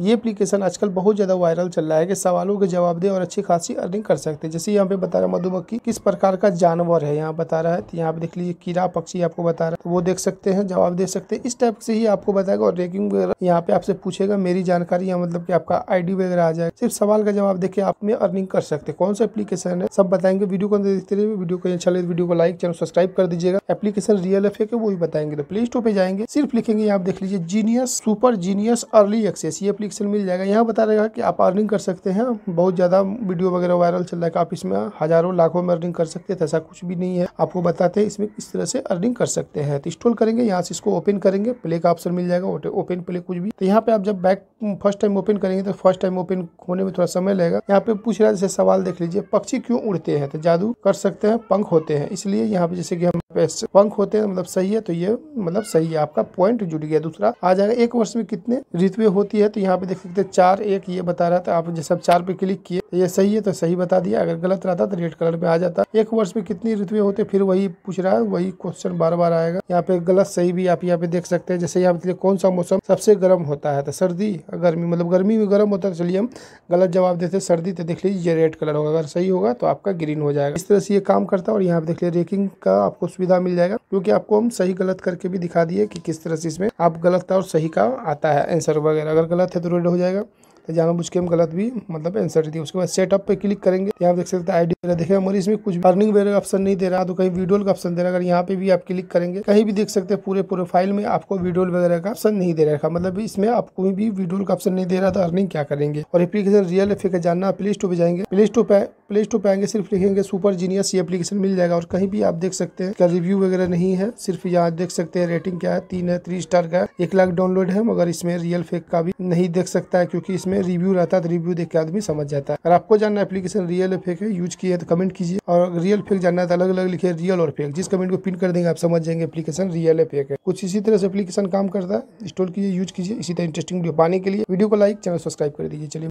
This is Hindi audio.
ये एप्लीकेशन आजकल बहुत ज़्यादा वायरल चल रहा है कि सवालों के जवाब दे और अच्छी खासी अर्निंग कर सकते हैं जैसे यहाँ पे बता रहा है मधुमक्खी किस प्रकार का जानवर है यहाँ बता रहा है तो यहाँ पे देख लीजिए कीड़ा पक्षी आपको बता रहा है तो वो देख सकते हैं जवाब दे सकते हैं इस टाइप से ही आपको बताएगा और रेकिंग वगैरह यहाँ पे आपसे पूछेगा मेरी जानकारी या मतलब की आपका आई वगैरह आ जाए सिर्फ सवाल का जवाब देखिए आप में अर्निंग कर सकते हैं कौन सा एप्लीकेशन है सब बताएंगे वीडियो को अंदर देखते रहिए वीडियो को अच्छा लगे तो वीडियो को लाइक चैनल सब्सक्राइब कर दीजिएगा एप्लीकेशन रियल एफ है वो भी बताएंगे प्ले तो स्टोर पे जाएंगे सिर्फ लिखेंगे आप देख लीजिए genius super genius early access ये एप्लीकेशन मिल जाएगा यहाँ बता रहेगा कि आप अर्निंग कर सकते हैं बहुत ज़्यादा वीडियो वगैरह वायरल चल रहा है आप इसमें हज़ारों लाखों में अर्निंग कर सकते हैं तो ऐसा कुछ भी नहीं है आपको बताते हैं इसमें किस तरह से अर्निंग कर सकते हैं तो इंस्टॉल करेंगे यहाँ से इसको ओपन करेंगे प्ले का ऑप्शन मिल जाएगा ओपन प्ले कुछ भी तो यहाँ पे आप जब बैक फर्स्ट टाइम ओपन करेंगे तो फर्स्ट टाइम ओपन होने में थोड़ा समय लगेगा यहाँ पे पूछ रहा है जैसे सवाल देख लीजिए पक्षी क्यों उड़ते हैं तो जादू कर सकते हैं पंख होते हैं इसलिए यहाँ पे जैसे कि हम पंख होते हैं मतलब सही है तो ये मतलब सही है आपका पॉइंट जुट गया दूसरा आ जाएगा एक वर्ष में कितने ऋतुएं होती है तो यहाँ पे देख सकते हैं चार एक ये बता रहा था आप जैसे चार पे क्लिक किए तो ये सही है तो सही बता दिया अगर गलत रहता तो रेड कलर में आ जाता एक वर्ष में कितनी ऋतु होते फिर वही पूछ रहा है वही क्वेश्चन बार बार आएगा यहाँ पे गलत सही भी आप यहाँ पे देख सकते हैं जैसे यहाँ पे कौन सा मौसम सबसे गर्म होता है तो सर्दी गर्मी मतलब गर्मी में गर्म होता है तो चलिए हम गलत जवाब देते सर्दी तो देख लीजिए ये रेड कलर होगा अगर सही होगा तो आपका ग्रीन हो जाएगा इस तरह से ये काम करता है और यहाँ पे देख लीजिए रेकिंग का आपको सुविधा मिल जाएगा क्योंकि आपको हम सही गलत करके भी दिखा दिए कि किस तरह से इसमें आप गलत और सही का आता है आंसर वगैरह अगर गलत है तो रेड हो जाएगा तो जानबूझ के हम गलत भी मतलब आंसर दिए उसके बाद सेटअप पे क्लिक करेंगे यहाँ देख सकते हैं आईडी वगैरह देखें मगर इसमें कुछ अर्निंग वगैरह ऑप्शन नहीं दे रहा तो कहीं वीडियो का ऑप्शन दे रहा है अगर यहाँ पे भी आप क्लिक करेंगे कहीं भी देख सकते हैं पूरे प्रोफाइल में आपको वीडियो वगैरह का ऑप्शन नहीं दे रहा हाँ, मतलब इसमें आपको भी वीडियो का ऑप्शन नहीं दे रहा तो अर्निंग क्या करेंगे और एप्लीकेशन रियल एफ का जानना प्ले स्टोर पर जाएंगे प्ले स्टोर पर प्ले स्टोर पर आएंगे सिर्फ लिखेंगे सुपर जीनियस ये एप्लीकेशन मिल जाएगा और कहीं भी आप देख सकते हैं क्या रिव्यू वगैरह नहीं है सिर्फ यहाँ देख सकते हैं रेटिंग क्या है तीन है थ्री स्टार का एक लाख डाउनलोड है मगर इसमें रियल फेक का भी नहीं देख सकता है क्योंकि इसमें रिव्यू रहता है तो रिव्यू देख के आदमी समझ जाता है अगर आपको जानना एप्लीकेशन रियल है फेक है यूज किया तो कमेंट कीजिए और रियल फेक जानना है तो अलग अलग लिखे रियल और फेक जिस कमेंट को पिन कर देंगे आप समझ जाएंगे एप्लीकेशन रियल है फेक है कुछ इसी तरह से एप्लीकेशन काम करता है इंस्टॉल कीजिए यूज कीजिए इसी तरह इंटरेस्टिंग वीडियो पाने के लिए वीडियो को लाइक चैनल सब्सक्राइब कर दीजिए चलिए